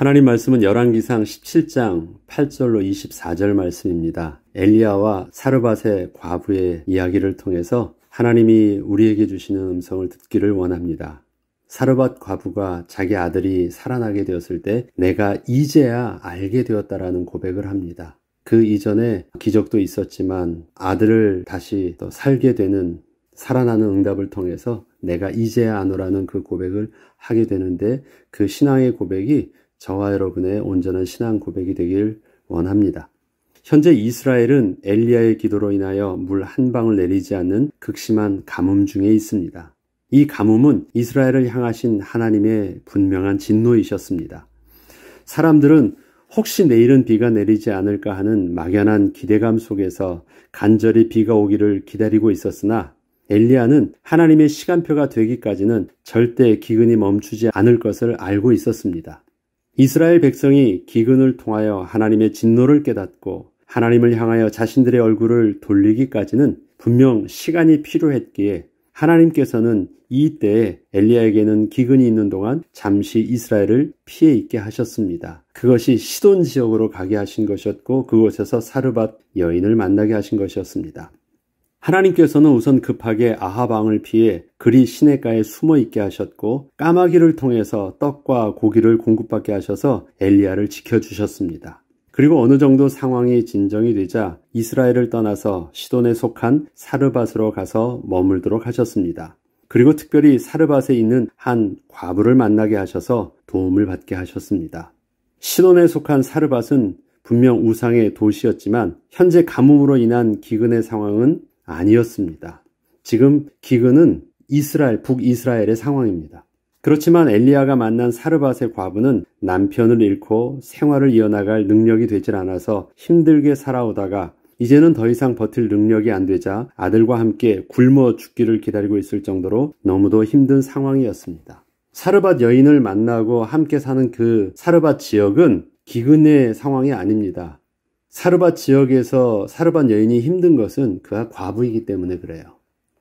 하나님 말씀은 열왕기상 17장 8절로 24절 말씀입니다. 엘리야와 사르밧의 과부의 이야기를 통해서 하나님이 우리에게 주시는 음성을 듣기를 원합니다. 사르밧 과부가 자기 아들이 살아나게 되었을 때 내가 이제야 알게 되었다라는 고백을 합니다. 그 이전에 기적도 있었지만 아들을 다시 또 살게 되는 살아나는 응답을 통해서 내가 이제야 아노라는 그 고백을 하게 되는데 그 신앙의 고백이 저와 여러분의 온전한 신앙 고백이 되길 원합니다. 현재 이스라엘은 엘리야의 기도로 인하여 물 한 방울 내리지 않는 극심한 가뭄 중에 있습니다. 이 가뭄은 이스라엘을 향하신 하나님의 분명한 진노이셨습니다. 사람들은 혹시 내일은 비가 내리지 않을까 하는 막연한 기대감 속에서 간절히 비가 오기를 기다리고 있었으나 엘리야는 하나님의 시간표가 되기까지는 절대 기근이 멈추지 않을 것을 알고 있었습니다. 이스라엘 백성이 기근을 통하여 하나님의 진노를 깨닫고 하나님을 향하여 자신들의 얼굴을 돌리기까지는 분명 시간이 필요했기에 하나님께서는 이 때에 엘리야에게는 기근이 있는 동안 잠시 이스라엘을 피해 있게 하셨습니다. 그것이 시돈 지역으로 가게 하신 것이었고 그곳에서 사르밧 여인을 만나게 하신 것이었습니다. 하나님께서는 우선 급하게 아하방을 피해 그리 시내가에 숨어 있게 하셨고 까마귀를 통해서 떡과 고기를 공급받게 하셔서 엘리야를 지켜주셨습니다. 그리고 어느 정도 상황이 진정이 되자 이스라엘을 떠나서 시돈에 속한 사르밧으로 가서 머물도록 하셨습니다. 그리고 특별히 사르밧에 있는 한 과부를 만나게 하셔서 도움을 받게 하셨습니다. 시돈에 속한 사르밧은 분명 우상의 도시였지만 현재 가뭄으로 인한 기근의 상황은 아니었습니다. 지금 기근은 이스라엘, 북이스라엘의 상황입니다. 그렇지만 엘리야가 만난 사르밧의 과부는 남편을 잃고 생활을 이어나갈 능력이 되질 않아서 힘들게 살아오다가 이제는 더 이상 버틸 능력이 안 되자 아들과 함께 굶어 죽기를 기다리고 있을 정도로 너무도 힘든 상황이었습니다. 사르밧 여인을 만나고 함께 사는 그 사르밧 지역은 기근의 상황이 아닙니다. 사르밧 지역에서 사르밧 여인이 힘든 것은 그가 과부이기 때문에 그래요.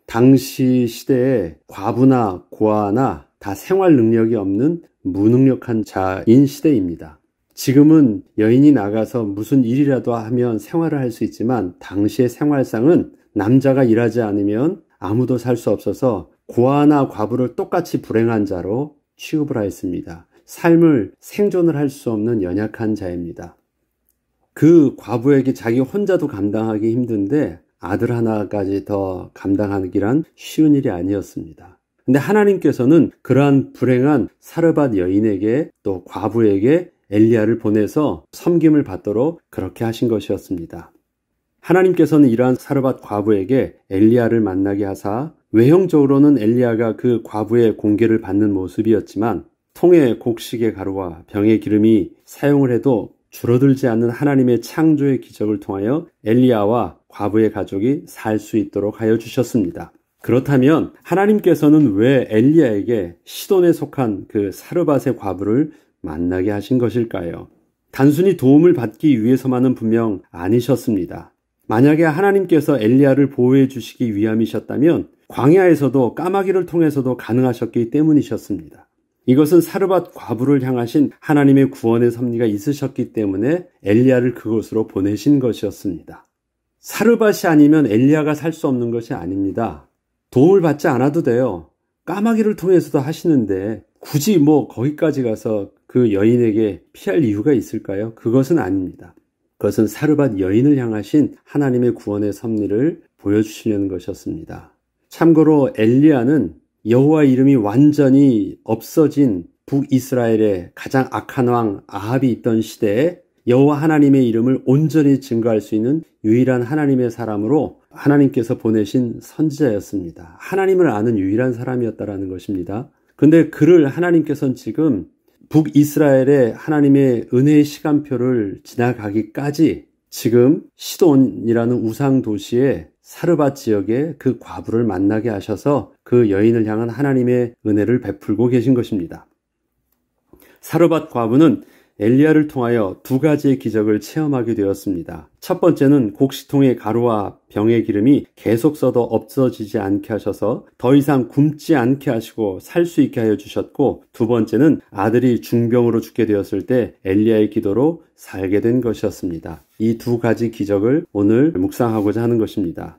당시 시대에 과부나 고아나 다 생활 능력이 없는 무능력한 자인 시대입니다. 지금은 여인이 나가서 무슨 일이라도 하면 생활을 할 수 있지만 당시의 생활상은 남자가 일하지 않으면 아무도 살 수 없어서 고아나 과부를 똑같이 불행한 자로 취급을 하였습니다. 삶을 생존을 할 수 없는 연약한 자입니다. 그 과부에게 자기 혼자도 감당하기 힘든데 아들 하나까지 더 감당하기란 쉬운 일이 아니었습니다. 근데 하나님께서는 그러한 불행한 사르밧 여인에게 또 과부에게 엘리야를 보내서 섬김을 받도록 그렇게 하신 것이었습니다. 하나님께서는 이러한 사르밧 과부에게 엘리야를 만나게 하사 외형적으로는 엘리야가 그 과부의 공개를 받는 모습이었지만 통에 곡식의 가루와 병의 기름이 사용을 해도 줄어들지 않는 하나님의 창조의 기적을 통하여 엘리야와 과부의 가족이 살 수 있도록 하여 주셨습니다. 그렇다면 하나님께서는 왜 엘리야에게 시돈에 속한 그 사르밧의 과부를 만나게 하신 것일까요? 단순히 도움을 받기 위해서만은 분명 아니셨습니다. 만약에 하나님께서 엘리야를 보호해 주시기 위함이셨다면 광야에서도 까마귀를 통해서도 가능하셨기 때문이셨습니다. 이것은 사르밧 과부를 향하신 하나님의 구원의 섭리가 있으셨기 때문에 엘리야를 그곳으로 보내신 것이었습니다. 사르밧이 아니면 엘리야가 살 수 없는 것이 아닙니다. 도움을 받지 않아도 돼요. 까마귀를 통해서도 하시는데 굳이 뭐 거기까지 가서 그 여인에게 피할 이유가 있을까요? 그것은 아닙니다. 그것은 사르밧 여인을 향하신 하나님의 구원의 섭리를 보여주시려는 것이었습니다. 참고로 엘리야는 여호와 이름이 완전히 없어진 북이스라엘의 가장 악한 왕 아합이 있던 시대에 여호와 하나님의 이름을 온전히 증거할 수 있는 유일한 하나님의 사람으로 하나님께서 보내신 선지자였습니다. 하나님을 아는 유일한 사람이었다라는 것입니다. 근데 그를 하나님께서는 지금 북이스라엘의 하나님의 은혜의 시간표를 지나가기까지 지금 시돈이라는 우상 도시에 사르밧 지역의 그 과부를 만나게 하셔서 그 여인을 향한 하나님의 은혜를 베풀고 계신 것입니다. 사르밧 과부는 엘리야를 통하여 두 가지의 기적을 체험하게 되었습니다. 첫 번째는 곡식통의 가루와 병의 기름이 계속 써도 없어지지 않게 하셔서 더 이상 굶지 않게 하시고 살 수 있게 하여 주셨고 두 번째는 아들이 중병으로 죽게 되었을 때 엘리야의 기도로 살게 된 것이었습니다. 이 두 가지 기적을 오늘 묵상하고자 하는 것입니다.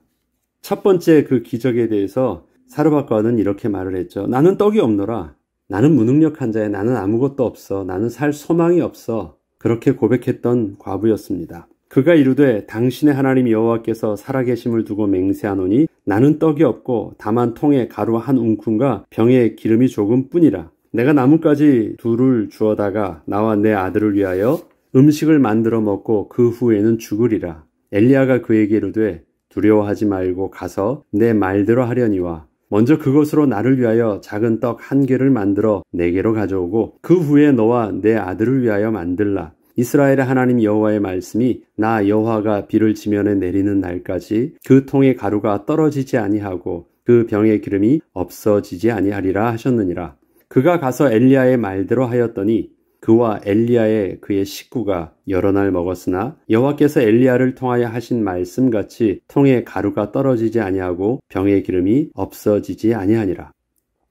첫 번째 그 기적에 대해서 사르바과는 이렇게 말을 했죠. 나는 떡이 없노라. 나는 무능력한 자야. 나는 아무것도 없어. 나는 살 소망이 없어. 그렇게 고백했던 과부였습니다. 그가 이르되 당신의 하나님 여호와께서 살아계심을 두고 맹세하노니 나는 떡이 없고 다만 통에 가루 한 웅큼과 병에 기름이 조금뿐이라. 내가 나뭇가지 둘을 주어다가 나와 내 아들을 위하여 음식을 만들어 먹고 그 후에는 죽으리라. 엘리야가 그에게 이르되 두려워하지 말고 가서 내 말대로 하려니와 먼저 그것으로 나를 위하여 작은 떡 한 개를 만들어 내게로 가져오고 그 후에 너와 내 아들을 위하여 만들라. 이스라엘의 하나님 여호와의 말씀이 나 여호와가 비를 지면에 내리는 날까지 그 통의 가루가 떨어지지 아니하고 그 병의 기름이 없어지지 아니하리라 하셨느니라. 그가 가서 엘리야의 말대로 하였더니 그와 엘리야의 그의 식구가 여러 날 먹었으나 여호와께서 엘리야를 통하여 하신 말씀같이 통에 가루가 떨어지지 아니하고 병의 기름이 없어지지 아니하니라.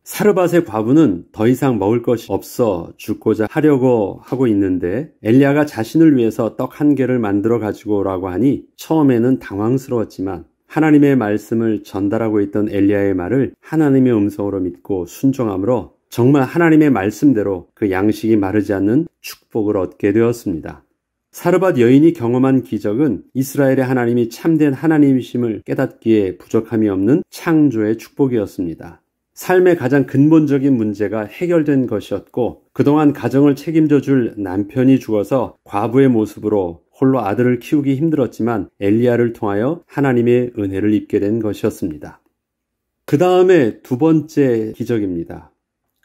사르밧의 과부는 더 이상 먹을 것이 없어 죽고자 하려고 하고 있는데 엘리야가 자신을 위해서 떡 한 개를 만들어 가지고 오라고 하니 처음에는 당황스러웠지만 하나님의 말씀을 전달하고 있던 엘리야의 말을 하나님의 음성으로 믿고 순종함으로 정말 하나님의 말씀대로 그 양식이 마르지 않는 축복을 얻게 되었습니다. 사르밧 여인이 경험한 기적은 이스라엘의 하나님이 참된 하나님이심을 깨닫기에 부족함이 없는 창조의 축복이었습니다. 삶의 가장 근본적인 문제가 해결된 것이었고 그동안 가정을 책임져 줄 남편이 죽어서 과부의 모습으로 홀로 아들을 키우기 힘들었지만 엘리야를 통하여 하나님의 은혜를 입게 된 것이었습니다. 그 다음에 두 번째 기적입니다.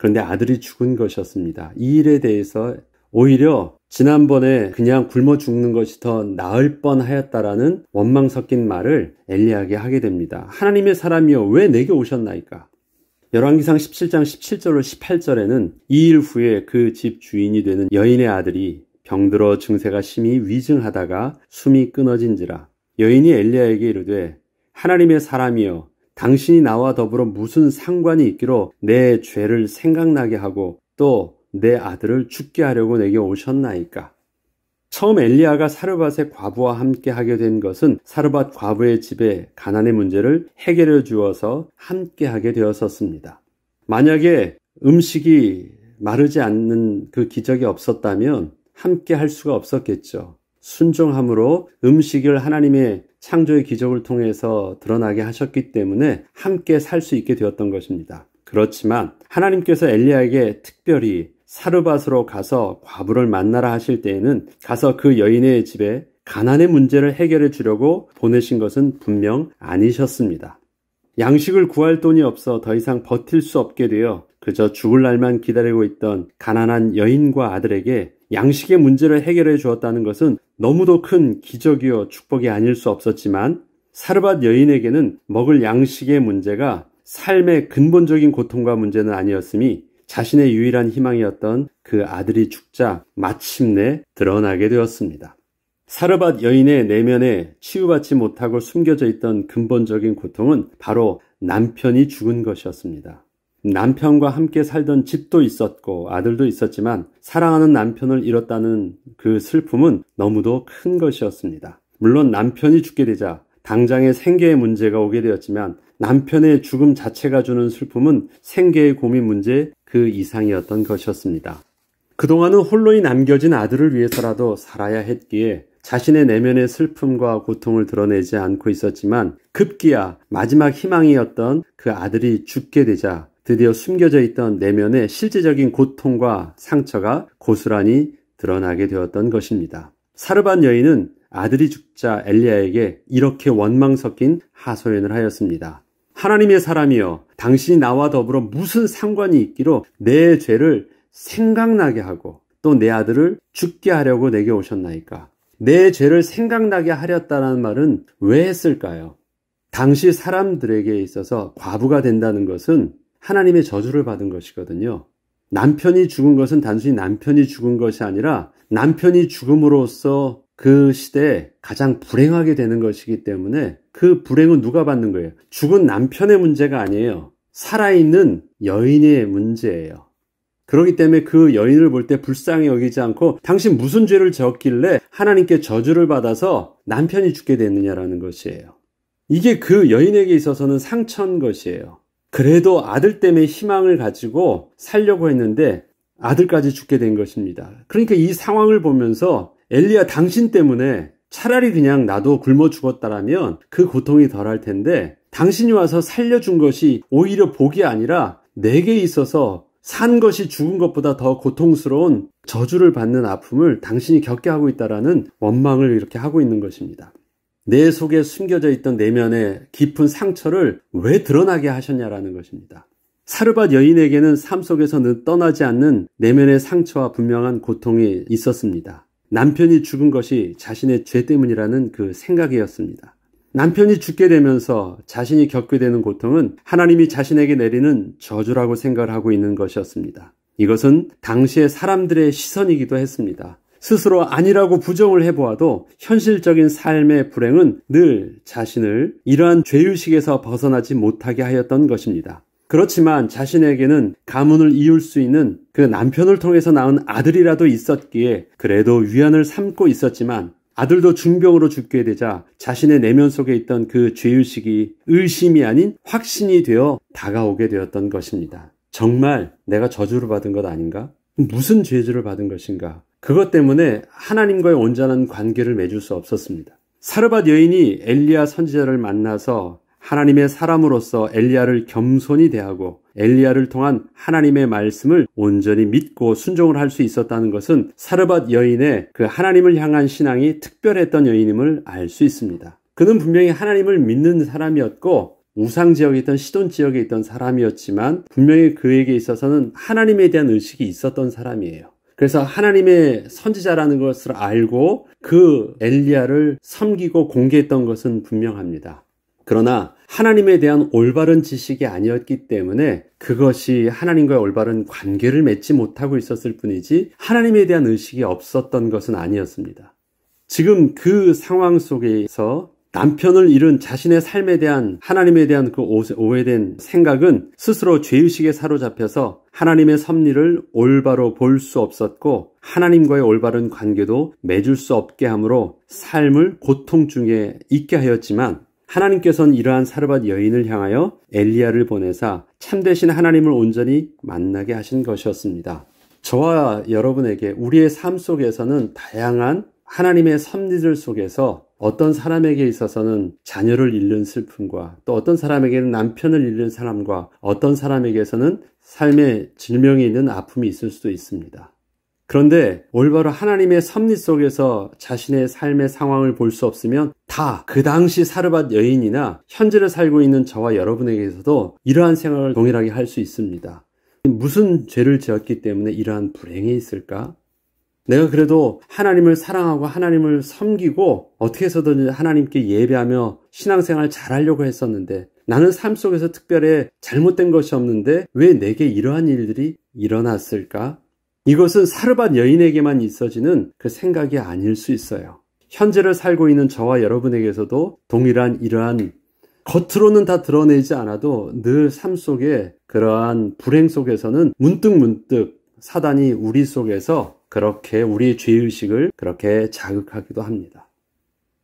그런데 아들이 죽은 것이었습니다. 이 일에 대해서 오히려 지난번에 그냥 굶어 죽는 것이 더 나을 뻔하였다라는 원망 섞인 말을 엘리야에게 하게 됩니다. 하나님의 사람이여 왜 내게 오셨나이까? 열왕기상 17장 17절로 18절에는 이 일 후에 그 집 주인이 되는 여인의 아들이 병들어 증세가 심히 위증하다가 숨이 끊어진지라 여인이 엘리야에게 이르되 하나님의 사람이여 당신이 나와 더불어 무슨 상관이 있기로 내 죄를 생각나게 하고 또 내 아들을 죽게 하려고 내게 오셨나이까. 처음 엘리야가 사르밧의 과부와 함께 하게 된 것은 사르밧 과부의 집에 가난의 문제를 해결해 주어서 함께 하게 되었었습니다. 만약에 음식이 마르지 않는 그 기적이 없었다면 함께 할 수가 없었겠죠. 순종함으로 음식을 하나님의 창조의 기적을 통해서 드러나게 하셨기 때문에 함께 살 수 있게 되었던 것입니다. 그렇지만 하나님께서 엘리야에게 특별히 사르밧으로 가서 과부를 만나라 하실 때에는 가서 그 여인의 집에 가난의 문제를 해결해 주려고 보내신 것은 분명 아니셨습니다. 양식을 구할 돈이 없어 더 이상 버틸 수 없게 되어 그저 죽을 날만 기다리고 있던 가난한 여인과 아들에게 양식의 문제를 해결해 주었다는 것은 너무도 큰 기적이요 축복이 아닐 수 없었지만 사르밧 여인에게는 먹을 양식의 문제가 삶의 근본적인 고통과 문제는 아니었으니 자신의 유일한 희망이었던 그 아들이 죽자 마침내 드러나게 되었습니다. 사르밧 여인의 내면에 치유받지 못하고 숨겨져 있던 근본적인 고통은 바로 남편이 죽은 것이었습니다. 남편과 함께 살던 집도 있었고 아들도 있었지만 사랑하는 남편을 잃었다는 그 슬픔은 너무도 큰 것이었습니다. 물론 남편이 죽게 되자 당장의 생계의 문제가 오게 되었지만 남편의 죽음 자체가 주는 슬픔은 생계의 고민 문제 그 이상이었던 것이었습니다. 그동안은 홀로이 남겨진 아들을 위해서라도 살아야 했기에 자신의 내면의 슬픔과 고통을 드러내지 않고 있었지만 급기야 마지막 희망이었던 그 아들이 죽게 되자 드디어 숨겨져 있던 내면의 실제적인 고통과 상처가 고스란히 드러나게 되었던 것입니다. 사르반 여인은 아들이 죽자 엘리야에게 이렇게 원망 섞인 하소연을 하였습니다. 하나님의 사람이여 당신이 나와 더불어 무슨 상관이 있기로 내 죄를 생각나게 하고 또 내 아들을 죽게 하려고 내게 오셨나이까 내 죄를 생각나게 하렸다는 말은 왜 했을까요? 당시 사람들에게 있어서 과부가 된다는 것은 하나님의 저주를 받은 것이거든요. 남편이 죽은 것은 단순히 남편이 죽은 것이 아니라 남편이 죽음으로써 그 시대에 가장 불행하게 되는 것이기 때문에 그 불행은 누가 받는 거예요? 죽은 남편의 문제가 아니에요. 살아있는 여인의 문제예요. 그러기 때문에 그 여인을 볼 때 불쌍히 여기지 않고 당신 무슨 죄를 지었길래 하나님께 저주를 받아서 남편이 죽게 됐느냐라는 것이에요. 이게 그 여인에게 있어서는 상처인 것이에요. 그래도 아들 때문에 희망을 가지고 살려고 했는데 아들까지 죽게 된 것입니다. 그러니까 이 상황을 보면서 엘리야 당신 때문에 차라리 그냥 나도 굶어 죽었다라면 그 고통이 덜할 텐데 당신이 와서 살려준 것이 오히려 복이 아니라 내게 있어서 산 것이 죽은 것보다 더 고통스러운 저주를 받는 아픔을 당신이 겪게 하고 있다라는 원망을 이렇게 하고 있는 것입니다. 내 속에 숨겨져 있던 내면의 깊은 상처를 왜 드러나게 하셨냐라는 것입니다. 사르밧 여인에게는 삶 속에서는 떠나지 않는 내면의 상처와 분명한 고통이 있었습니다. 남편이 죽은 것이 자신의 죄 때문이라는 그 생각이었습니다. 남편이 죽게 되면서 자신이 겪게 되는 고통은 하나님이 자신에게 내리는 저주라고 생각을 하고 있는 것이었습니다. 이것은 당시의 사람들의 시선이기도 했습니다. 스스로 아니라고 부정을 해보아도 현실적인 삶의 불행은 늘 자신을 이러한 죄의식에서 벗어나지 못하게 하였던 것입니다. 그렇지만 자신에게는 가문을 이을 수 있는 그 남편을 통해서 낳은 아들이라도 있었기에 그래도 위안을 삼고 있었지만 아들도 중병으로 죽게 되자 자신의 내면 속에 있던 그 죄의식이 의심이 아닌 확신이 되어 다가오게 되었던 것입니다. 정말 내가 저주를 받은 것 아닌가? 무슨 죄주를 받은 것인가? 그것 때문에 하나님과의 온전한 관계를 맺을 수 없었습니다. 사르밧 여인이 엘리야 선지자를 만나서 하나님의 사람으로서 엘리야를 겸손히 대하고 엘리야를 통한 하나님의 말씀을 온전히 믿고 순종을 할 수 있었다는 것은 사르밧 여인의 그 하나님을 향한 신앙이 특별했던 여인임을 알 수 있습니다. 그는 분명히 하나님을 믿는 사람이었고 우상 지역에 있던 시돈 지역에 있던 사람이었지만 분명히 그에게 있어서는 하나님에 대한 의식이 있었던 사람이에요. 그래서 하나님의 선지자라는 것을 알고 그 엘리야를 섬기고 공개했던 것은 분명합니다. 그러나 하나님에 대한 올바른 지식이 아니었기 때문에 그것이 하나님과의 올바른 관계를 맺지 못하고 있었을 뿐이지 하나님에 대한 의식이 없었던 것은 아니었습니다. 지금 그 상황 속에서 남편을 잃은 자신의 삶에 대한 하나님에 대한 그 오해된 생각은 스스로 죄의식에 사로잡혀서 하나님의 섭리를 올바로 볼 수 없었고 하나님과의 올바른 관계도 맺을 수 없게 함으로 삶을 고통 중에 있게 하였지만 하나님께서는 이러한 사르밧 여인을 향하여 엘리야를 보내사 참되신 하나님을 온전히 만나게 하신 것이었습니다. 저와 여러분에게 우리의 삶 속에서는 다양한 하나님의 섭리들 속에서 어떤 사람에게 있어서는 자녀를 잃는 슬픔과 또 어떤 사람에게는 남편을 잃는 사람과 어떤 사람에게서는 삶의 질명이 있는 아픔이 있을 수도 있습니다. 그런데 올바로 하나님의 섭리 속에서 자신의 삶의 상황을 볼 수 없으면 다 그 당시 사르밧 여인이나 현재를 살고 있는 저와 여러분에게서도 이러한 생각을 동일하게 할 수 있습니다. 무슨 죄를 지었기 때문에 이러한 불행이 있을까? 내가 그래도 하나님을 사랑하고 하나님을 섬기고 어떻게 해서든 하나님께 예배하며 신앙생활 잘하려고 했었는데 나는 삶 속에서 특별히 잘못된 것이 없는데 왜 내게 이러한 일들이 일어났을까? 이것은 사르밧 여인에게만 있어지는 그 생각이 아닐 수 있어요. 현재를 살고 있는 저와 여러분에게서도 동일한 이러한 겉으로는 다 드러내지 않아도 늘 삶 속에 그러한 불행 속에서는 문득문득 문득 사단이 우리 속에서 그렇게 우리의 죄의식을 그렇게 자극하기도 합니다.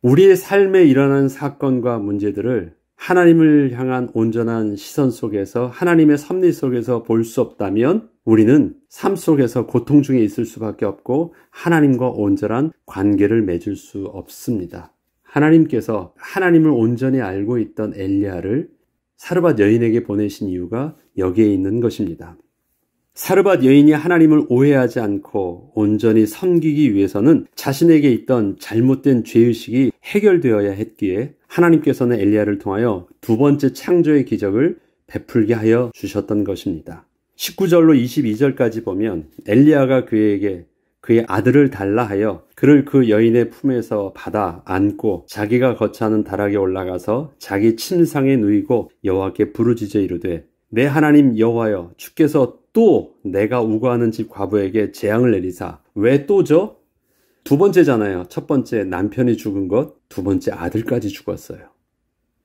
우리의 삶에 일어난 사건과 문제들을 하나님을 향한 온전한 시선 속에서 하나님의 섭리 속에서 볼 수 없다면 우리는 삶 속에서 고통 중에 있을 수밖에 없고 하나님과 온전한 관계를 맺을 수 없습니다. 하나님께서 하나님을 온전히 알고 있던 엘리아를 사르밧 여인에게 보내신 이유가 여기에 있는 것입니다. 사르밧 여인이 하나님을 오해하지 않고 온전히 섬기기 위해서는 자신에게 있던 잘못된 죄의식이 해결되어야 했기에 하나님께서는 엘리야를 통하여 두 번째 창조의 기적을 베풀게 하여 주셨던 것입니다. 19절로 22절까지 보면 엘리야가 그에게 그의 아들을 달라 하여 그를 그 여인의 품에서 받아 안고 자기가 거처하는 다락에 올라가서 자기 침상에 누이고 여호와께 부르짖어 이르되 내 하나님 여호와여 주께서 또 내가 우거하는 집 과부에게 재앙을 내리사 왜 또죠? 두 번째잖아요. 첫 번째 남편이 죽은 것, 두 번째 아들까지 죽었어요.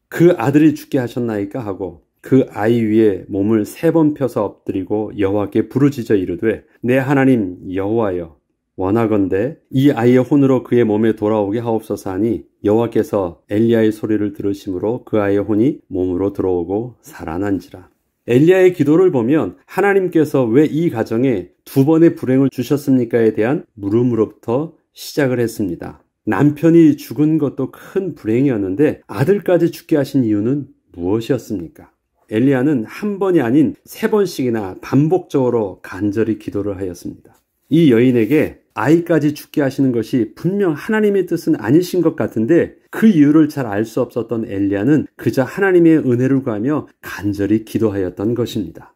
그 아들이 죽게 하셨나이까 하고 그 아이 위에 몸을 세 번 펴서 엎드리고 여호와께 부르짖어 이르되 내 하나님 여호와여 원하건대 이 아이의 혼으로 그의 몸에 돌아오게 하옵소서 하니 여호와께서 엘리야의 소리를 들으심으로 그 아이의 혼이 몸으로 들어오고 살아난지라 엘리야의 기도를 보면 하나님께서 왜 이 가정에 두 번의 불행을 주셨습니까에 대한 물음으로부터 시작을 했습니다. 남편이 죽은 것도 큰 불행이었는데 아들까지 죽게 하신 이유는 무엇이었습니까? 엘리야는 한 번이 아닌 세 번씩이나 반복적으로 간절히 기도를 하였습니다. 이 여인에게 아이까지 죽게 하시는 것이 분명 하나님의 뜻은 아니신 것 같은데 그 이유를 잘 알 수 없었던 엘리야는 그저 하나님의 은혜를 구하며 간절히 기도하였던 것입니다.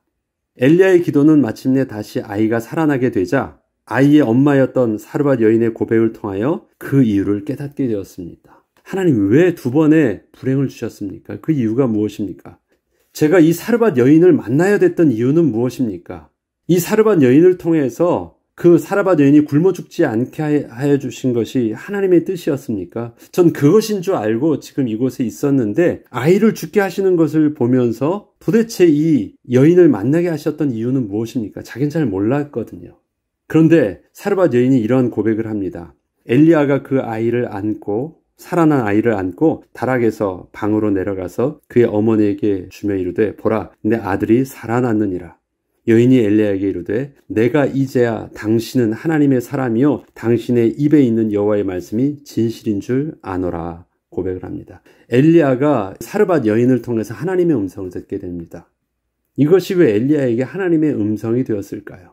엘리야의 기도는 마침내 다시 아이가 살아나게 되자 아이의 엄마였던 사르밧 여인의 고백을 통하여 그 이유를 깨닫게 되었습니다. 하나님 왜 두 번의 불행을 주셨습니까? 그 이유가 무엇입니까? 제가 이 사르밧 여인을 만나야 됐던 이유는 무엇입니까? 이 사르밧 여인을 통해서 그 사라바 여인이 굶어 죽지 않게 하여 주신 것이 하나님의 뜻이었습니까? 전 그것인 줄 알고 지금 이곳에 있었는데 아이를 죽게 하시는 것을 보면서 도대체 이 여인을 만나게 하셨던 이유는 무엇입니까? 자기는 잘 몰랐거든요. 그런데 사르바 여인이 이러한 고백을 합니다. 엘리아가그 아이를 안고 살아난 아이를 안고 다락에서 방으로 내려가서 그의 어머니에게 주며 이르되 보라 내 아들이 살아났느니라. 여인이 엘리야에게 이르되 내가 이제야 당신은 하나님의 사람이요 당신의 입에 있는 여호와의 말씀이 진실인 줄 아노라 고백을 합니다. 엘리야가 사르밧 여인을 통해서 하나님의 음성을 듣게 됩니다. 이것이 왜 엘리야에게 하나님의 음성이 되었을까요?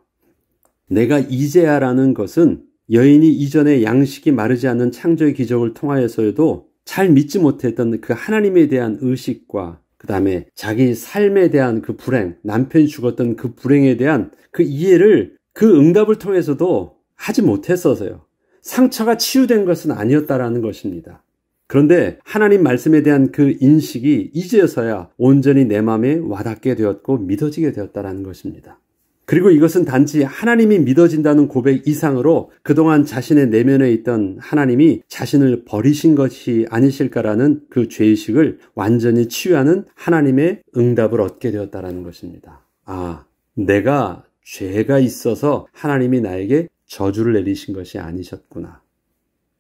내가 이제야라는 것은 여인이 이전에 양식이 마르지 않는 창조의 기적을 통하여서도 에잘 믿지 못했던 그 하나님에 대한 의식과 그다음에 자기 삶에 대한 그 불행, 남편이 죽었던 그 불행에 대한 그 이해를 그 응답을 통해서도 하지 못했어서요. 상처가 치유된 것은 아니었다라는 것입니다. 그런데 하나님 말씀에 대한 그 인식이 이제서야 온전히 내 마음에 와닿게 되었고 믿어지게 되었다라는 것입니다. 그리고 이것은 단지 하나님이 믿어진다는 고백 이상으로 그동안 자신의 내면에 있던 하나님이 자신을 버리신 것이 아니실까라는 그 죄의식을 완전히 치유하는 하나님의 응답을 얻게 되었다라는 것입니다. 아, 내가 죄가 있어서 하나님이 나에게 저주를 내리신 것이 아니셨구나.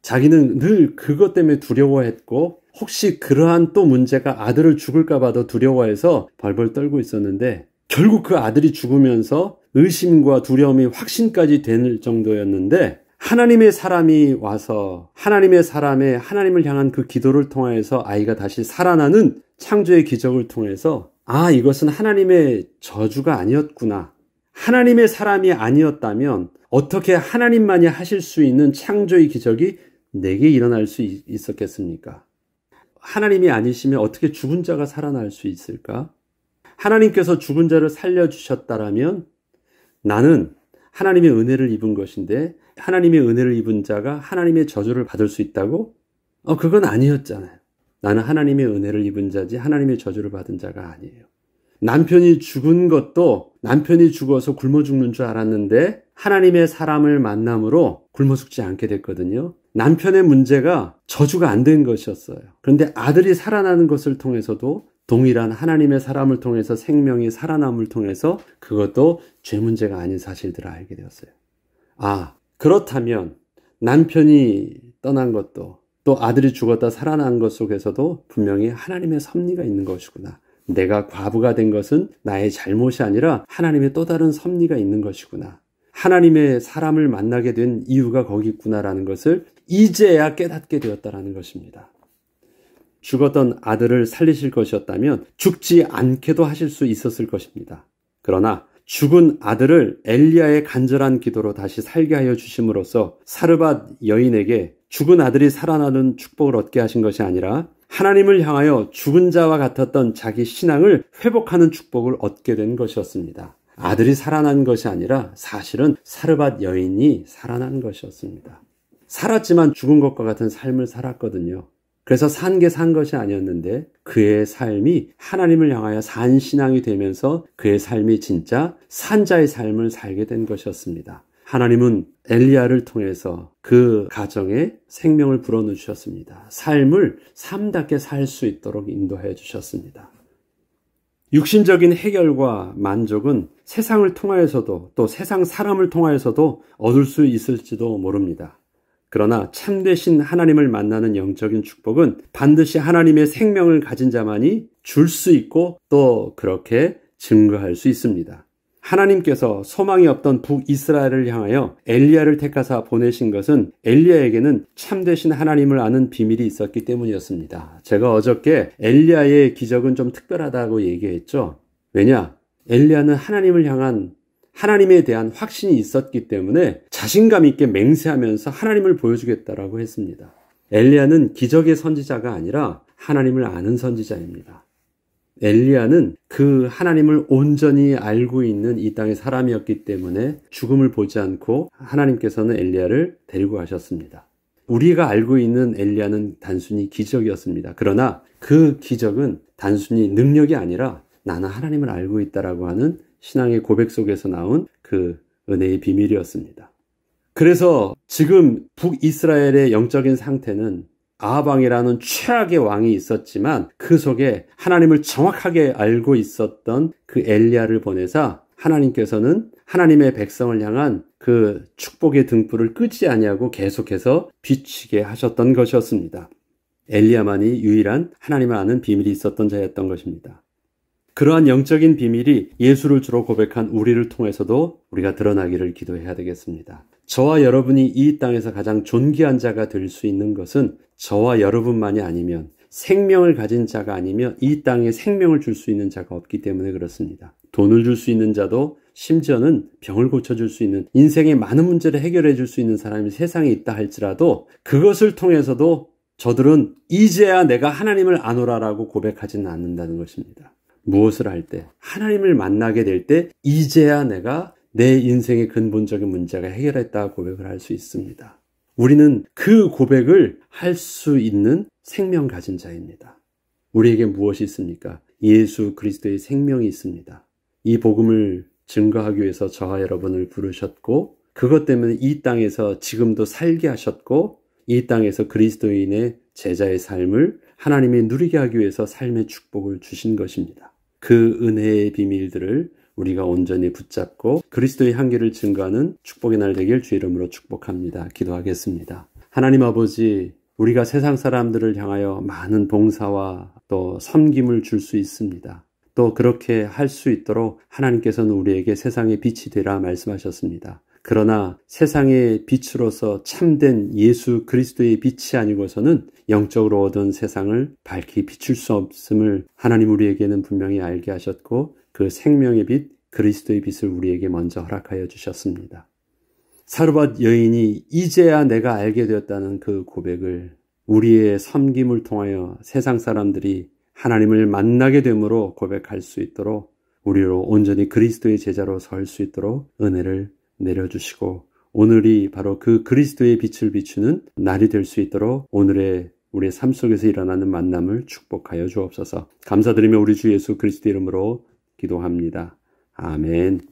자기는 늘 그것 때문에 두려워했고 혹시 그러한 또 문제가 아들을 죽을까 봐도 두려워해서 벌벌 떨고 있었는데 결국 그 아들이 죽으면서 의심과 두려움이 확신까지 될 정도였는데 하나님의 사람이 와서 하나님의 사람의 하나님을 향한 그 기도를 통해서 아이가 다시 살아나는 창조의 기적을 통해서 아, 이것은 하나님의 저주가 아니었구나. 하나님의 사람이 아니었다면 어떻게 하나님만이 하실 수 있는 창조의 기적이 내게 일어날 수 있었겠습니까? 하나님이 아니시면 어떻게 죽은 자가 살아날 수 있을까? 하나님께서 죽은 자를 살려주셨다라면 나는 하나님의 은혜를 입은 것인데 하나님의 은혜를 입은 자가 하나님의 저주를 받을 수 있다고? 어, 그건 아니었잖아요. 나는 하나님의 은혜를 입은 자지 하나님의 저주를 받은 자가 아니에요. 남편이 죽은 것도 남편이 죽어서 굶어 죽는 줄 알았는데 하나님의 사람을 만남으로 굶어 죽지 않게 됐거든요. 남편의 문제가 저주가 안 된 것이었어요. 그런데 아들이 살아나는 것을 통해서도 동일한 하나님의 사람을 통해서 생명이 살아남을 통해서 그것도 죄 문제가 아닌 사실들을 알게 되었어요. 아, 그렇다면 남편이 떠난 것도 또 아들이 죽었다 살아난 것 속에서도 분명히 하나님의 섭리가 있는 것이구나. 내가 과부가 된 것은 나의 잘못이 아니라 하나님의 또 다른 섭리가 있는 것이구나. 하나님의 사람을 만나게 된 이유가 거기 있구나라는 것을 이제야 깨닫게 되었다라는 것입니다. 죽었던 아들을 살리실 것이었다면 죽지 않게도 하실 수 있었을 것입니다. 그러나 죽은 아들을 엘리야의 간절한 기도로 다시 살게 하여 주심으로써 사르밧 여인에게 죽은 아들이 살아나는 축복을 얻게 하신 것이 아니라 하나님을 향하여 죽은 자와 같았던 자기 신앙을 회복하는 축복을 얻게 된 것이었습니다. 아들이 살아난 것이 아니라 사실은 사르밧 여인이 살아난 것이었습니다. 살았지만 죽은 것과 같은 삶을 살았거든요. 그래서 산 게산 산 것이 아니었는데 그의 삶이 하나님을 향하여 산 신앙이 되면서 그의 삶이 진짜 산자의 삶을 살게 된 것이었습니다. 하나님은 엘리야를 통해서 그 가정에 생명을 불어넣으셨습니다. 삶을 삶답게 살 수 있도록 인도해 주셨습니다. 육신적인 해결과 만족은 세상을 통하여서도 또 세상 사람을 통하여서도 얻을 수 있을지도 모릅니다. 그러나 참되신 하나님을 만나는 영적인 축복은 반드시 하나님의 생명을 가진 자만이 줄 수 있고 또 그렇게 증거할 수 있습니다. 하나님께서 소망이 없던 북이스라엘을 향하여 엘리야를 택하사 보내신 것은 엘리야에게는 참되신 하나님을 아는 비밀이 있었기 때문이었습니다. 제가 어저께 엘리야의 기적은 좀 특별하다고 얘기했죠. 왜냐? 엘리야는 하나님을 향한 하나님에 대한 확신이 있었기 때문에 자신감 있게 맹세하면서 하나님을 보여주겠다라고 했습니다. 엘리야는 기적의 선지자가 아니라 하나님을 아는 선지자입니다. 엘리야는 그 하나님을 온전히 알고 있는 이 땅의 사람이었기 때문에 죽음을 보지 않고 하나님께서는 엘리야를 데리고 가셨습니다. 우리가 알고 있는 엘리야는 단순히 기적이었습니다. 그러나 그 기적은 단순히 능력이 아니라 나는 하나님을 알고 있다라고 하는 신앙의 고백 속에서 나온 그 은혜의 비밀이었습니다. 그래서 지금 북이스라엘의 영적인 상태는 아방이라는 최악의 왕이 있었지만 그 속에 하나님을 정확하게 알고 있었던 그 엘리야를 보내사 하나님께서는 하나님의 백성을 향한 그 축복의 등불을 끄지 아니하고 계속해서 비치게 하셨던 것이었습니다. 엘리야만이 유일한 하나님을 아는 비밀이 있었던 자였던 것입니다. 그러한 영적인 비밀이 예수를 주로 고백한 우리를 통해서도 우리가 드러나기를 기도해야 되겠습니다. 저와 여러분이 이 땅에서 가장 존귀한 자가 될 수 있는 것은 저와 여러분만이 아니면 생명을 가진 자가 아니면 이 땅에 생명을 줄 수 있는 자가 없기 때문에 그렇습니다. 돈을 줄 수 있는 자도 심지어는 병을 고쳐줄 수 있는 인생의 많은 문제를 해결해 줄 수 있는 사람이 세상에 있다 할지라도 그것을 통해서도 저들은 이제야 내가 하나님을 아노라라고 고백하지는 않는다는 것입니다. 무엇을 할 때, 하나님을 만나게 될 때, 이제야 내가 내 인생의 근본적인 문제가 해결했다 고백을 할 수 있습니다. 우리는 그 고백을 할 수 있는 생명 가진 자입니다. 우리에게 무엇이 있습니까? 예수 그리스도의 생명이 있습니다. 이 복음을 증거하기 위해서 저와 여러분을 부르셨고, 그것 때문에 이 땅에서 지금도 살게 하셨고, 이 땅에서 그리스도인의 제자의 삶을 하나님이 누리게 하기 위해서 삶의 축복을 주신 것입니다. 그 은혜의 비밀들을 우리가 온전히 붙잡고 그리스도의 향기를 증가하는 축복의 날 되길 주 이름으로 축복합니다. 기도하겠습니다. 하나님 아버지, 우리가 세상 사람들을 향하여 많은 봉사와 또 섬김을 줄 수 있습니다. 또 그렇게 할 수 있도록 하나님께서는 우리에게 세상의 빛이 되라 말씀하셨습니다. 그러나 세상의 빛으로서 참된 예수 그리스도의 빛이 아니고서는 영적으로 얻은 세상을 밝히 비출 수 없음을 하나님 우리에게는 분명히 알게 하셨고 그 생명의 빛, 그리스도의 빛을 우리에게 먼저 허락하여 주셨습니다. 사르밧 여인이 이제야 내가 알게 되었다는 그 고백을 우리의 섬김을 통하여 세상 사람들이 하나님을 만나게 됨으로 고백할 수 있도록 우리로 온전히 그리스도의 제자로 설 수 있도록 은혜를 내려주시고 오늘이 바로 그 그리스도의 빛을 비추는 날이 될 수 있도록 오늘의 우리의 삶 속에서 일어나는 만남을 축복하여 주옵소서. 감사드리며 우리 주 예수 그리스도 이름으로 기도합니다. 아멘.